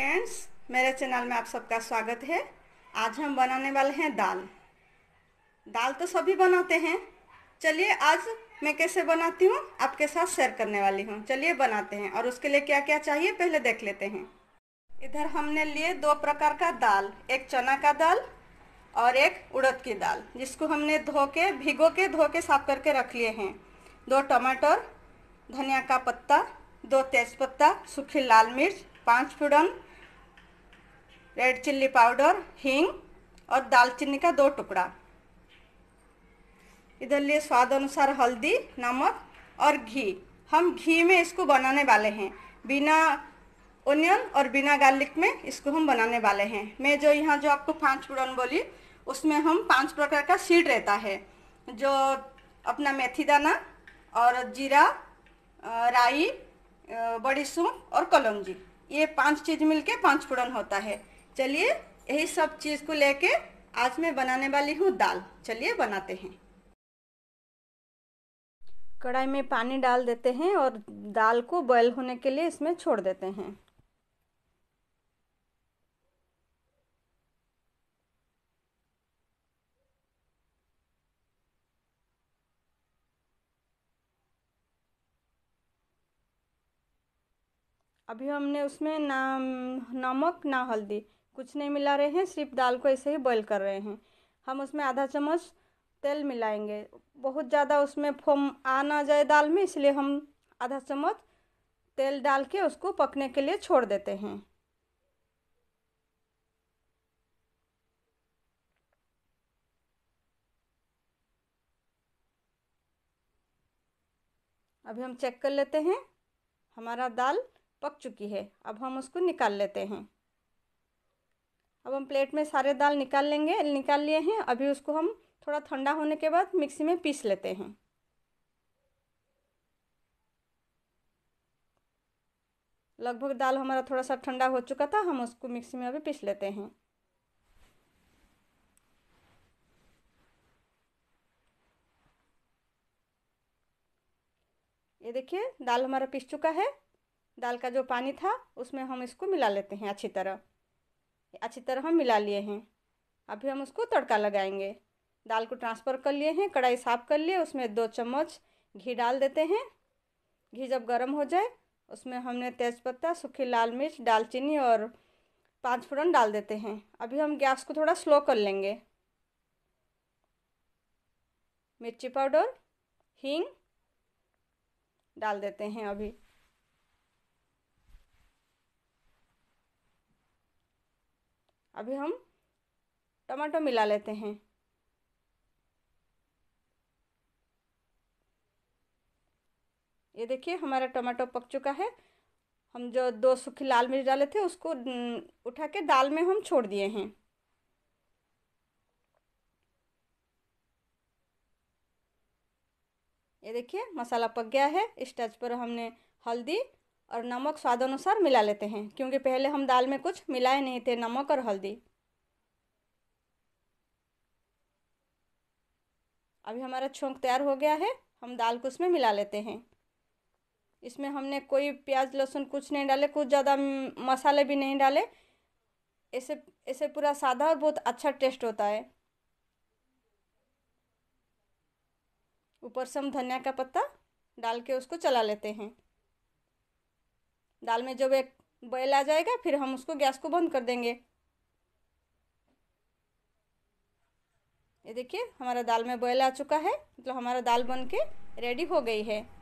friends मेरे channel में आप सबका स्वागत है आज हम बनाने वाले हैं दाल दाल तो सभी बनाते हैं चलिए आज मैं कैसे बनाती हूँ आपके साथ शेयर करने वाली हूँ चलिए बनाते हैं और उसके लिए क्या क्या चाहिए पहले देख लेते हैं इधर हमने लिए दो प्रकार का दाल एक चना का दाल और एक उड़द की दाल जिसको हमने धो के भिगो के धो के साफ करके रख लिए हैं दो टमाटर धनिया का पत्ता दो तेज पत्ता सूखी लाल मिर्च पाँच फुड़न रेड चिल्ली पाउडर हींग और दालचीनी का दो टुकड़ा इधर लिए स्वाद अनुसार हल्दी नमक और घी हम घी में इसको बनाने वाले हैं बिना ओनियन और बिना गार्लिक में इसको हम बनाने वाले हैं मैं जो यहाँ जो आपको पांच फोड़न बोली उसमें हम पांच प्रकार का सीड रहता है जो अपना मेथी दाना और जीरा राई बड़ी सूंह और कलौजी ये पांच चीज़ मिलके पांच फोड़न होता है चलिए यही सब चीज़ को लेके आज मैं बनाने वाली हूँ दाल चलिए बनाते हैं कढ़ाई में पानी डाल देते हैं और दाल को बॉयल होने के लिए इसमें छोड़ देते हैं अभी हमने उसमें ना नमक ना हल्दी कुछ नहीं मिला रहे हैं सिर्फ दाल को ऐसे ही बॉईल कर रहे हैं हम उसमें आधा चम्मच तेल मिलाएंगे बहुत ज़्यादा उसमें फोम आ ना जाए दाल में इसलिए हम आधा चम्मच तेल डाल के उसको पकने के लिए छोड़ देते हैं अभी हम चेक कर लेते हैं हमारा दाल पक चुकी है अब हम उसको निकाल लेते हैं अब हम प्लेट में सारे दाल निकाल लेंगे निकाल लिए हैं अभी उसको हम थोड़ा ठंडा होने के बाद मिक्सी में पीस लेते हैं लगभग दाल हमारा थोड़ा सा ठंडा हो चुका था हम उसको मिक्सी में अभी पीस लेते हैं ये देखिए दाल हमारा पीस चुका है दाल का जो पानी था उसमें हम इसको मिला लेते हैं अच्छी तरह अच्छी तरह हम मिला लिए हैं अभी हम उसको तड़का लगाएंगे दाल को ट्रांसफ़र कर लिए हैं कढ़ाई साफ़ कर लिए उसमें दो चम्मच घी डाल देते हैं घी जब गर्म हो जाए उसमें हमने तेज़पत्ता सूखी लाल मिर्च दालचीनी और पाँच फोरन डाल देते हैं अभी हम गैस को थोड़ा स्लो कर लेंगे मिर्ची पाउडर हींग डाल देते हैं अभी अभी हम टमाटो मिला लेते हैं ये देखिए हमारा टमाटो पक चुका है हम जो दो सूखी लाल मिर्च डाले थे उसको उठा के दाल में हम छोड़ दिए हैं ये देखिए मसाला पक गया है इस पर हमने हल्दी और नमक स्वादानुसार मिला लेते हैं क्योंकि पहले हम दाल में कुछ मिलाए नहीं थे नमक और हल्दी अभी हमारा छोंक तैयार हो गया है हम दाल को उसमें मिला लेते हैं इसमें हमने कोई प्याज लहसुन कुछ नहीं डाले कुछ ज़्यादा मसाले भी नहीं डाले ऐसे ऐसे पूरा सादा और बहुत अच्छा टेस्ट होता है ऊपर से हम धनिया का पत्ता डाल के उसको चला लेते हैं दाल में जब एक बैल आ जाएगा फिर हम उसको गैस को बंद कर देंगे ये देखिए हमारा दाल में बॉयल आ चुका है मतलब तो हमारा दाल बन के रेडी हो गई है